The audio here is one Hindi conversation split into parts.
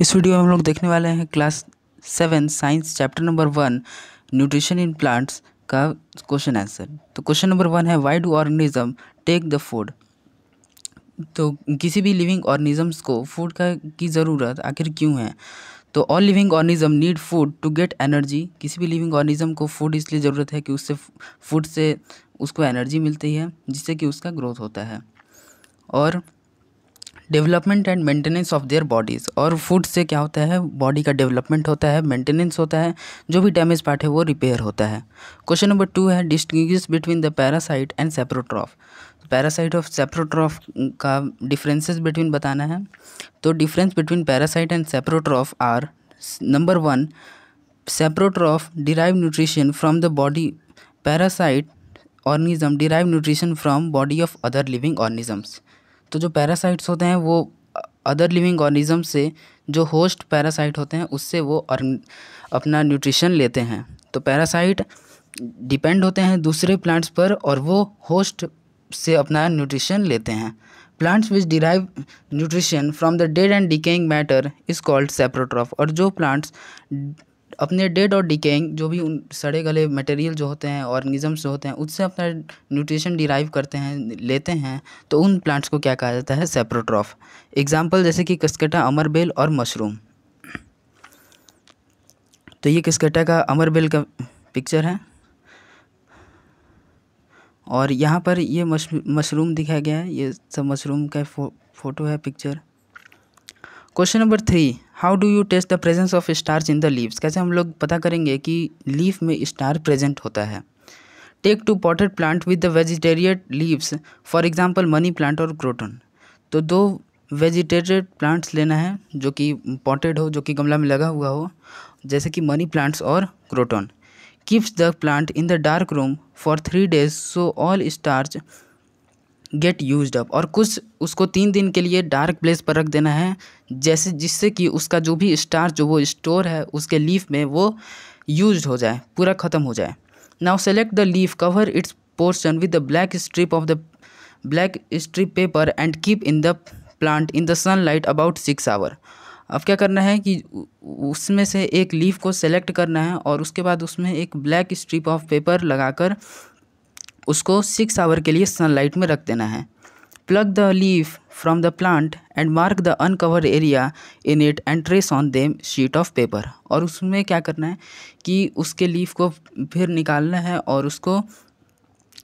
इस वीडियो में हम लोग देखने वाले हैं class seven science chapter number one nutrition in plants का क्वेश्चन आंसर तो क्वेश्चन नंबर वन है why do organism take the food तो किसी भी लिविंग ऑर्गेनिजम्स को फूड का की ज़रूरत आखिर क्यों है तो all living organism need food to get energy किसी भी लिविंग ऑर्गेनिज्म को फूड इसलिए ज़रूरत है कि उससे फूड से उसको एनर्जी मिलती है जिससे कि उसका ग्रोथ होता है और development and maintenance of their bodies और फूड से क्या होता है बॉडी का डेवलपमेंट होता है मेंटेनेंस होता है जो भी डैमेज पार्ट है वो रिपेयर होता है क्वेश्चन नंबर टू है distinguish between the parasite and saprotroph parasite of saprotroph का डिफरेंसेस बिटवीन बताना है तो difference between parasite and saprotroph are number one saprotroph derive nutrition from the body parasite organism derive nutrition from body of other living organisms तो जो पैरासाइट्स होते हैं वो अदर लिविंग ऑर्गेनिज्म से जो होस्ट पैरासाइट होते हैं उससे वो और अपना न्यूट्रिशन लेते हैं तो पैरासाइट डिपेंड होते हैं दूसरे प्लांट्स पर और वो होस्ट से अपना न्यूट्रिशन लेते हैं plants which derive nutrition from the dead and decaying matter is called saprotroph और जो प्लांट्स अपने डेड और डिकेइंग जो भी उन सड़े गले मटेरियल जो होते हैं ऑर्गेनिज़म्स जो होते हैं उससे अपना न्यूट्रिशन डिराइव करते हैं लेते हैं तो उन प्लांट्स को क्या कहा जाता है सेप्रोट्रॉफ एग्जाम्पल जैसे कि कसकटा अमरबेल और मशरूम तो ये कसकटा का अमरबेल का पिक्चर है और यहाँ पर ये मशरूम दिखाया गया है ये सब मशरूम का फो, फोटो है picture question number three how do you test the presence of starch in the leaves कैसे हम लोग पता करेंगे कि लीफ में स्टार प्रेजेंट होता है take two potted plant with the वेजिटेरियट leaves for example money plant और क्रोटन तो दो वेजिटेटेड प्लांट्स लेना है जो कि पॉटेड हो जो कि गमला में लगा हुआ हो जैसे कि मनी प्लांट्स और croton keeps the plant in the dark room for three days so all starch get used up और कुछ उसको तीन दिन के लिए डार्क प्लेस पर रख देना है जैसे जिससे कि उसका जो भी स्टार जो वो स्टोर है उसके लीफ में वो यूज हो जाए पूरा ख़त्म हो जाए now select the leaf cover its portion with the black strip of the black strip paper and keep in the plant in the sunlight about six hour अब क्या करना है कि उसमें से एक लीफ को सेलेक्ट करना है और उसके बाद उसमें एक ब्लैक स्ट्रिप ऑफ पेपर लगाकर उसको सिक्स आवर के लिए सनलाइट में रख देना है pluck the leaf from the plant and mark the uncovered area in it and trace on them sheet of paper और उसमें क्या करना है कि उसके लीफ को फिर निकालना है और उसको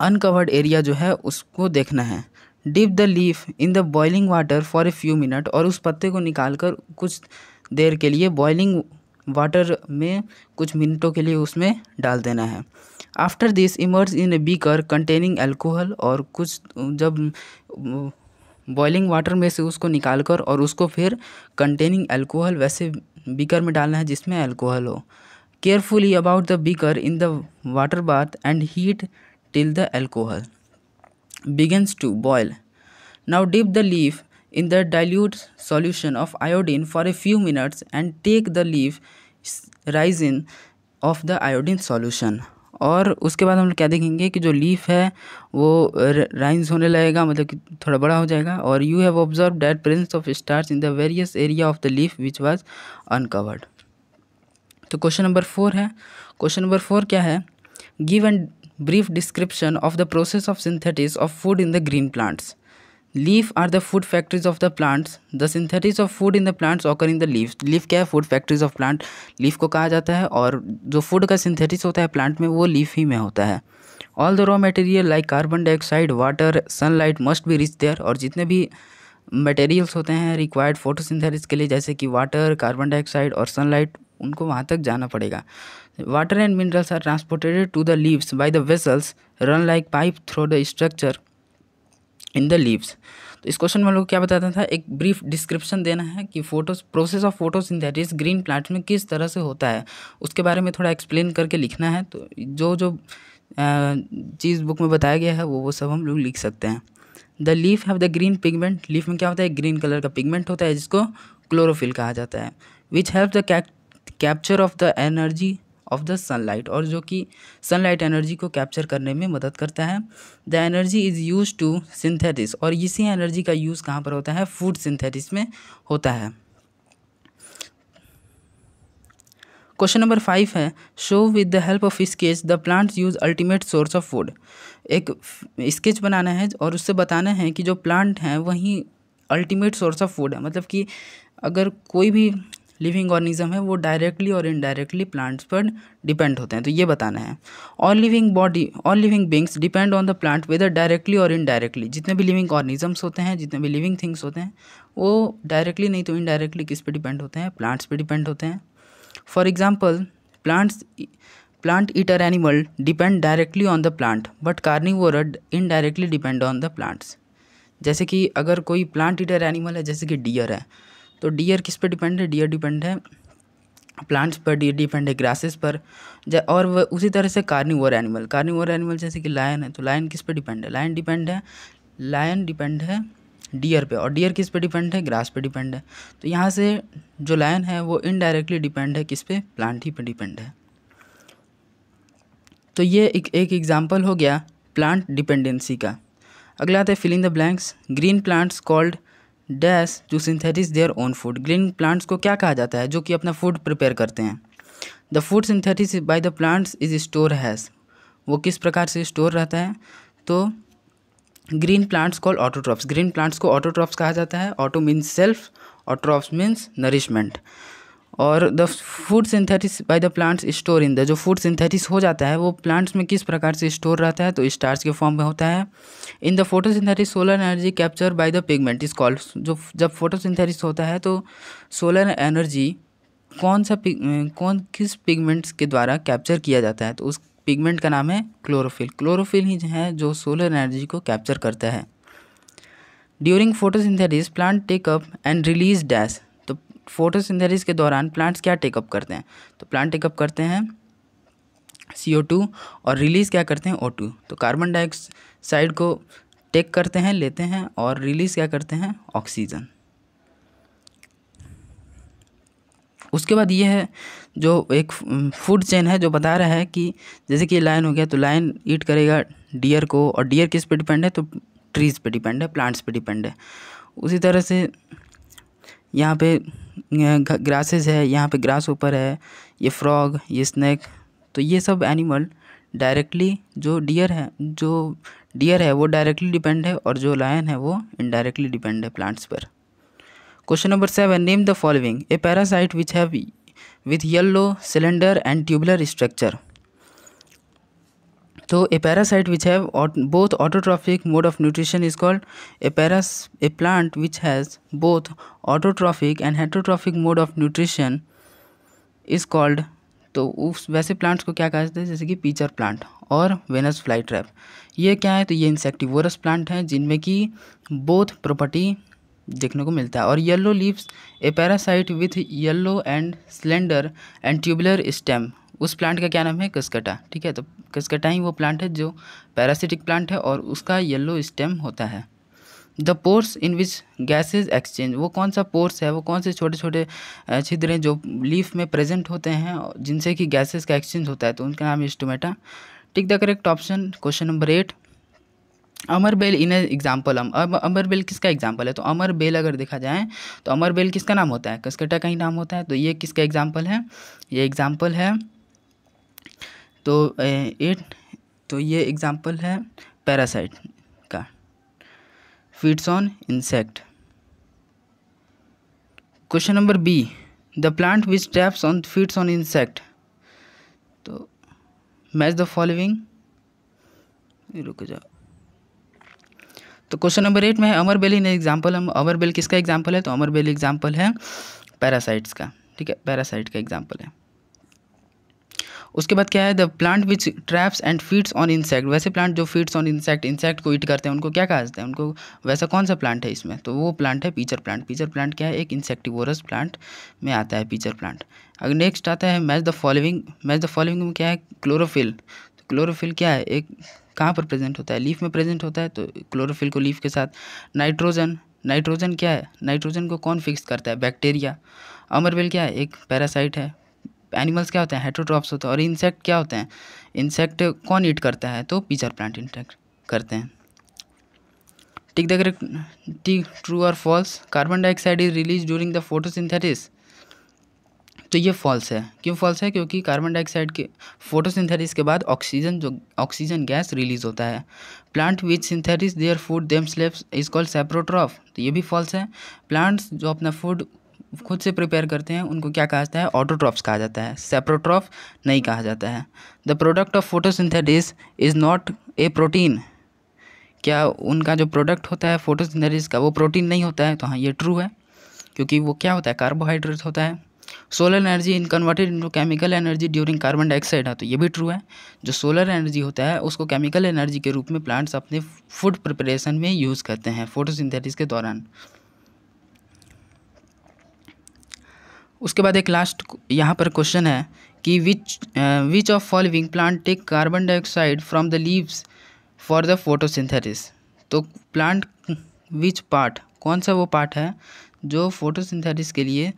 अनकवर्ड एरिया जो है उसको देखना है dip the leaf in the boiling water for a few minute और उस पत्ते को निकाल कर कुछ देर के लिए बॉइलिंग वाटर में कुछ मिनटों के लिए उसमें डाल देना है after this immerse in a beaker containing alcohol और कुछ जब बॉइलिंग वाटर में से उसको निकाल कर और उसको फिर कंटेनिंग एल्कोहल वैसे बीकर में डालना है जिसमें एल्कोहल हो carefully about the beaker in the water bath and heat till the alcohol to boil now dip the leave in the dilute solution of iodine for a few minutes and take the leave rise in of the iodine solution और उसके बाद हम लोग क्या देखेंगे कि जो लीफ है वो राइन्स होने लगेगा मतलब कि थोड़ा बड़ा हो जाएगा और you have observe that presence of starch in the various area of the leaf which was uncovered तो क्वेश्चन नंबर फोर है क्वेश्चन नंबर फोर क्या है give and brief description of the process of synthesis of food in the green plants leaf are the food factories of the plants the synthesis of food in the plants occur in the leave leaf क्या है food factories of plant leaf को कहा जाता है और जो फूड का सिंथेटिस होता है प्लांट में वो लीफ ही में होता है all the raw material like carbon dioxide water sunlight must be reach there और जितने भी मटेरियल्स होते हैं रिक्वायर्ड फोटोसिंथेसिस के लिए जैसे कि वाटर कार्बन डाइऑक्साइड और सनलाइट उनको वहाँ तक जाना पड़ेगा water and minerals are transported to the leaves by the vessels run like pipe through the structure in the leaves तो इस क्वेश्चन में हम लोग क्या बताता था एक ब्रीफ डिस्क्रिप्शन देना है कि photos process of photosynthesis green plant में किस तरह से होता है उसके बारे में थोड़ा एक्सप्लेन करके लिखना है तो जो जो चीज़ बुक में बताया गया है वो वो सब हम लोग लिख सकते हैं the leaf have the green pigment leaf में क्या होता है ग्रीन कलर का पिगमेंट होता है जिसको क्लोरोफिल कहा जाता है which have the capture of the energy of the sunlight और जो कि सनलाइट एनर्जी को कैप्चर करने में मदद करता है the energy is use to synthesis और इसी एनर्जी का यूज़ कहाँ पर होता है फूड सिंथेटिस में होता है क्वेश्चन नंबर फाइव है show with the help of sketch the plants use ultimate source of food एक स्केच बनाना है और उससे बताना है कि जो प्लांट हैं वही अल्टीमेट सोर्स ऑफ फूड है मतलब कि अगर कोई भी लिविंग ऑर्गेनिज्म है वो डायरेक्टली और इनडायरेक्टली प्लांट्स पर डिपेंड होते हैं तो ये बताना है all living body all living beings depend on the plant whether directly और इनडायरेक्टली जितने भी लिविंग ऑर्गेनिजम्स होते हैं जितने भी लिविंग थिंग्स होते हैं वो डायरेक्टली नहीं तो इनडायरेक्टली किस पर डिपेंड होते हैं प्लांट्स पर डिपेंड होते हैं for example plants plant eater animal depend directly on the plant but carnivore indirectly depend on the plants जैसे कि अगर कोई प्लांट ईटर एनिमल है जैसे कि डियर है तो डियर किस पे डिपेंड है डियर डिपेंड है प्लांट्स पर डियर डिपेंड है ग्रासेस पर और उसी तरह से कार्निवोर एनिमल कार्निवोर एनिमल जैसे कि लायन है तो लायन किस पे डिपेंड है लायन डिपेंड है लायन डिपेंड है डियर पे और डियर किस पे डिपेंड है ग्रास पे डिपेंड है तो यहाँ से जो लायन है वो इनडायरेक्टली डिपेंड है किस पे प्लांट ही पे डिपेंड है तो ये एक एक एग्जाम्पल हो गया प्लांट डिपेंडेंसी का अगला आता है filling the blanks green plants called dash to synthesis their own food green plants को क्या कहा जाता है जो कि अपना फूड प्रिपेयर करते हैं the food synthesis by the plants is store has वो किस प्रकार से स्टोर रहता है तो green plants call autotrophs green plants को ऑटोट्रॉप्स कहा जाता है ऑटो मीन्स सेल्फ और ट्रॉप्स मीन्स नरिशमेंट और the food synthesis by the plants store in the जो फूड सिंथेटिस हो जाता है वो प्लांट्स में किस प्रकार से स्टोर रहता है तो स्टार्च के फॉर्म में होता है in the photosynthesis solar energy capture by the pigment is called जो जब सिंथेटिस होता है तो सोलर एनर्जी कौन सा कौन किस पिगमेंट्स के द्वारा कैप्चर किया जाता है तो उस पिगमेंट का नाम है क्लोरोफिल क्लोरोफिल ही है जो सोलर एनर्जी को कैप्चर करता है during synthesis plant take up and release dash photosynthesis के दौरान प्लांट्स क्या टेकअप करते हैं तो प्लांट टेकअप करते हैं सी ओ टू और रिलीज़ क्या करते हैं ओ टू तो कार्बन डाइऑक्साइड को टेक करते हैं लेते हैं और रिलीज़ क्या करते हैं ऑक्सीजन उसके बाद ये है जो एक फूड चेन है जो बता रहा है कि जैसे कि लाइन हो गया तो लाइन ईट करेगा डियर को और डियर किस पे डिपेंड है तो ट्रीज़ पे डिपेंड है प्लांट्स पे डिपेंड है उसी तरह से यहाँ पे ग्रासेस है यहाँ पे ग्रास ऊपर है ये फ्रॉग ये स्नैक तो ये सब एनिमल डायरेक्टली जो डियर है जो डियर है वो डायरेक्टली डिपेंड है और जो लायन है वो इनडायरेक्टली डिपेंड है प्लांट्स पर question number seven name the following a parasite which have with yellow cylinder and tubular structure तो a parasite which have both autotrophic mode of nutrition is called a paras a plant which has both autotrophic and heterotrophic mode of nutrition is called तो उस वैसे प्लांट्स को क्या कहते हैं जैसे कि पीचर प्लांट और वेनस फ्लाई ट्रैप ये क्या है तो ये इंसेक्टिवोरस प्लांट हैं जिनमें कि बोथ प्रॉपर्टी देखने को मिलता है और yellow leaves a parasite with yellow and slender and tubular stem उस प्लांट का क्या नाम है कस्कटा ठीक है तो कसकटा ही वो प्लांट है जो पैरासिटिक प्लांट है और उसका येलो स्टेम होता है the pores in which gases exchange वो कौन सा पोर्स है वो कौन से छोटे छोटे छिद्र हैं जो लीफ में प्रेजेंट होते हैं जिनसे कि गैसेज का एक्सचेंज होता है तो उनका नाम stomata tick the correct option question number eight अमर बेल इन एग्जाम्पल अब अमर बेल किसका एग्जाम्पल है तो अमर बेल अगर देखा जाए तो अमर बेल किसका नाम होता है कस्कटा का ही नाम होता है तो ये किसका एग्जाम्पल है ये एग्जाम्पल है तो एट तो ये एग्ज़ाम्पल है पैरासाइट का feeds on insect question number B the plant which traps on feeds on insect तो मैच द फॉलोइंग रुक जाओ तो क्वेश्चन नंबर एट में अमर बेल ने एग्जाम्पल हम अमर किसका एग्जाम्पल है तो अमर बेल एग्जाम्पल है पैरासाइट्स का ठीक है पैरासाइट का एग्जाम्पल है उसके बाद क्या है the plant which traps and feeds on insect वैसे प्लांट जो फीड्स ऑन इंसेक्ट इंसेक्ट को ईट करते हैं उनको क्या कहा जाता है उनको वैसा कौन सा प्लांट है इसमें तो वो प्लांट है पीचर प्लांट पीचर प्लांट क्या है एक इंसेक्टिवोरस प्लांट में आता है पीचर प्लांट अगर नेक्स्ट आता है match the following match the following में क्या है क्लोरोफिल तो क्लोरोफिल क्या है एक कहाँ पर प्रेजेंट होता है लीफ में प्रेजेंट होता है तो क्लोरोफिल को लीफ के साथ नाइट्रोजन नाइट्रोजन क्या है नाइट्रोजन को कौन फिक्स करता है बैक्टीरिया अमरवेल क्या है एक पैरासाइट है एनिमल्स क्या होते हैं हेट्रोट्रॉप्स होते हैं और इंसेक्ट क्या होते हैं इंसेक्ट कौन ईट करता है तो पीचर प्लांट इंटेक्ट करते हैं tick the correct tick true और false carbon dioxide is release during the photosynthesis तो ये फॉल्स है क्यों फॉल्स है क्योंकि कार्बन डाइऑक्साइड के फोटोसिंथेसिस के बाद ऑक्सीजन जो ऑक्सीजन गैस रिलीज होता है plant which synthesise their food themselves is called saprotroph तो ये भी फॉल्स है प्लांट्स जो अपना फूड खुद से प्रिपेयर करते हैं उनको क्या कहा जाता है ऑटोट्रॉप्स कहा जाता है सेप्रोट्रॉफ नहीं कहा जाता है the product of photosynthesis is not a protein क्या उनका जो प्रोडक्ट होता है फोटोसिंथेटिस का वो प्रोटीन नहीं होता है तो हाँ ये ट्रू है क्योंकि वो क्या होता है कार्बोहाइड्रेट होता है solar energy in converted into chemical energy during carbon dioxide है तो ये भी ट्रू है जो सोलर एनर्जी होता है उसको केमिकल एनर्जी के रूप में प्लांट्स अपने फूड प्रिपरेशन में यूज़ करते हैं फोटोसिंथेसिस के दौरान उसके बाद एक लास्ट यहाँ पर क्वेश्चन है कि which which of following plant take carbon dioxide from the leaves for the photosynthesis तो प्लांट विच पार्ट कौन सा वो पार्ट है जो फोटोसिंथेसिस के लिए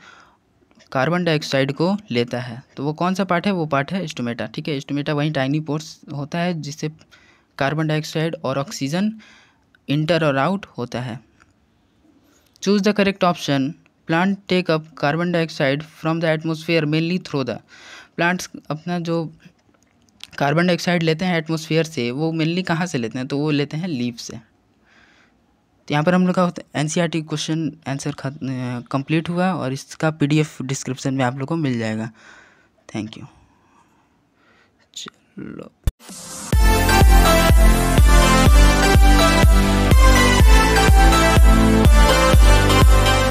कार्बन डाइऑक्साइड को लेता है तो वो कौन सा पार्ट है वो पार्ट है एस्टोमेटा ठीक है एस्टोमेटा वहीं टाइनी पोर्स होता है जिससे कार्बन डाइऑक्साइड और ऑक्सीजन इंटर और आउट होता है choose the correct option plant take up carbon dioxide from the atmosphere mainly through the plants अपना जो कार्बन डाइऑक्साइड लेते हैं एटमोसफियर से वो मेनली कहाँ से लेते हैं तो वो लेते हैं लीव से तो यहाँ पर हम लोग का N C R T question answer complete हुआ और इसका पी डी एफ डिस्क्रिप्शन में आप लोग को मिल जाएगा थैंक यू चलो